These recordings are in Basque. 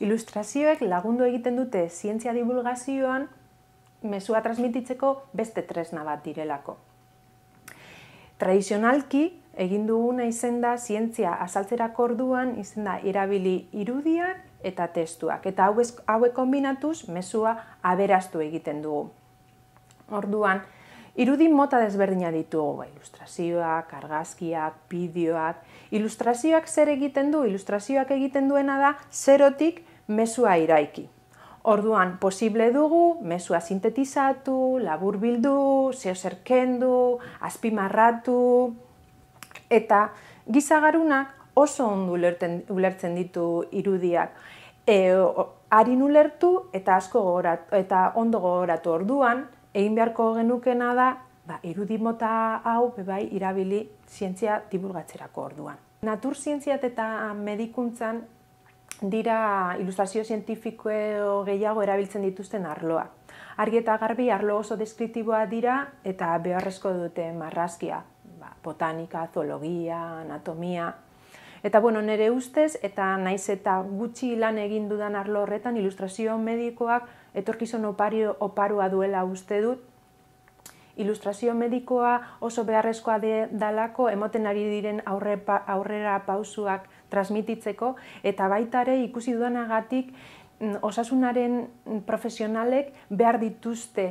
Ilustrazioek lagundu egiten dute zientzia divulgazioan mezua transmititzeko beste tresna bat direlako. Tradizionalki, egin duguna izenda zientzia azaltzerak orduan izenda irabili irudian eta testuak. Eta hauek kombinatuz mezua aberastu egiten dugu. Orduan, irudin mota desberdina ditugu, ba, ilustrazioak, argazkiak, bideoak, Ilustrazioak zer egiten du? Ilustrazioak egiten duena da zerotik mesua iraiki. Orduan, posible dugu, mesua sintetizatu, labur bildu, zeo zerkendu, azpimarratu, eta gizagarunak oso ondu ulertzen, ditu irudiak. E, harin ulertu eta asko eta ondo gogoratu orduan, egin beharko genukena da, ba, irudi mota hau bebai irabili zientzia dibulgatzerako orduan. Natur zientziat eta medikuntzan dira ilustrazio zientifiko gehiago erabiltzen dituzten arloa. Argi eta garbi arlo oso deskriptiboa dira eta beharrezko dute marrazkia, ba, botanika, zoologia, anatomia. Eta bueno, nere ustez eta naiz eta gutxi lan egin dudan arlo horretan ilustrazio medikoak etorkizon opario, oparua duela uste dut ilustrazio medikoa oso beharrezkoa de, dalako emoten ari diren aurrera pausuak transmititzeko, eta baita ere ikusi dudanagatik mm, osasunaren profesionalek behar dituzte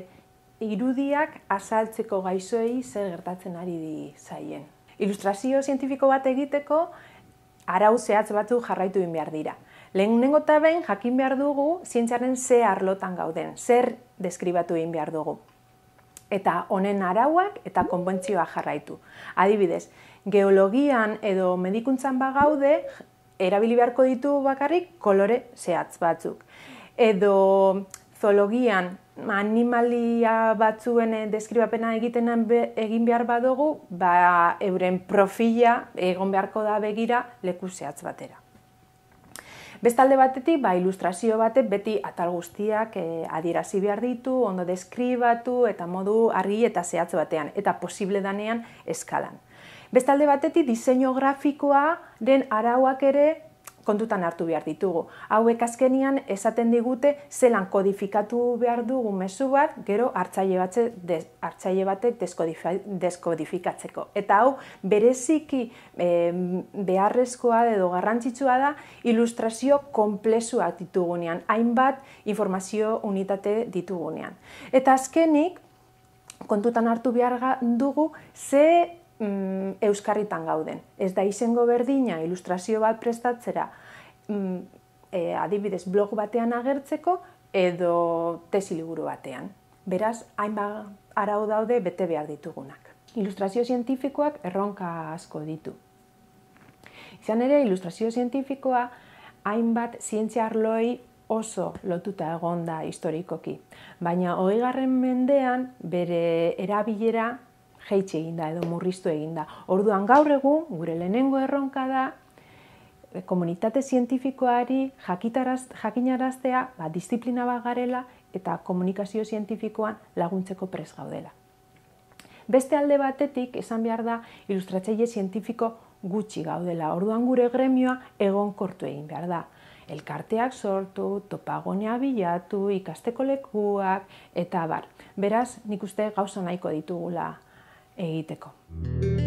irudiak azaltzeko gaizoei zer gertatzen ari di zaien. Ilustrazio zientifiko bat egiteko arau zehatz batzu jarraitu behar dira. Lehenengo eta behin jakin behar dugu zientziaren ze arlotan gauden, zer deskribatu egin behar dugu eta honen arauak eta konbentzioa jarraitu. Adibidez, geologian edo medikuntzan bagaude, erabili beharko ditu bakarrik kolore zehatz batzuk. Edo zoologian animalia batzuen eh, deskribapena egiten egin behar badugu, ba, euren profila egon beharko da begira leku zehatz batera. Bestalde batetik, ba, ilustrazio batek beti atal guztiak eh, adierazi behar ditu, ondo deskribatu eta modu argi eta zehatz batean, eta posible danean eskalan. Bestalde batetik, diseinio grafikoa den arauak ere kontutan hartu behar ditugu. Hauek azkenian esaten digute zelan kodifikatu behar dugu mesu bat, gero hartzaile batek hartzaile batek deskodifikatzeko. Eta hau bereziki beharrezkoa edo garrantzitsua da ilustrazio komplexua ditugunean, hainbat informazio unitate ditugunean. Eta azkenik kontutan hartu behar dugu ze Mm, euskarritan gauden. Ez da izengo berdina ilustrazio bat prestatzera mm, e, adibidez blog batean agertzeko edo tesi liburu batean. Beraz, hainbat arau daude bete behar ditugunak. Ilustrazio zientifikoak erronka asko ditu. Izan ere, ilustrazio zientifikoa hainbat zientzia arloi oso lotuta egon da historikoki. Baina oigarren mendean bere erabilera jeitxe egin da edo murriztu egin da. Orduan gaur egun, gure lehenengo erronka da, eh, komunitate zientifikoari jakinaraztea, ba, disiplina bat garela eta komunikazio zientifikoan laguntzeko prez gaudela. Beste alde batetik, esan behar da, ilustratzaile zientifiko gutxi gaudela. Orduan gure gremioa egon kortu egin behar da. Elkarteak sortu, topagonea bilatu, ikasteko lekuak, eta bar. Beraz, nik uste gauza nahiko ditugula egiteko.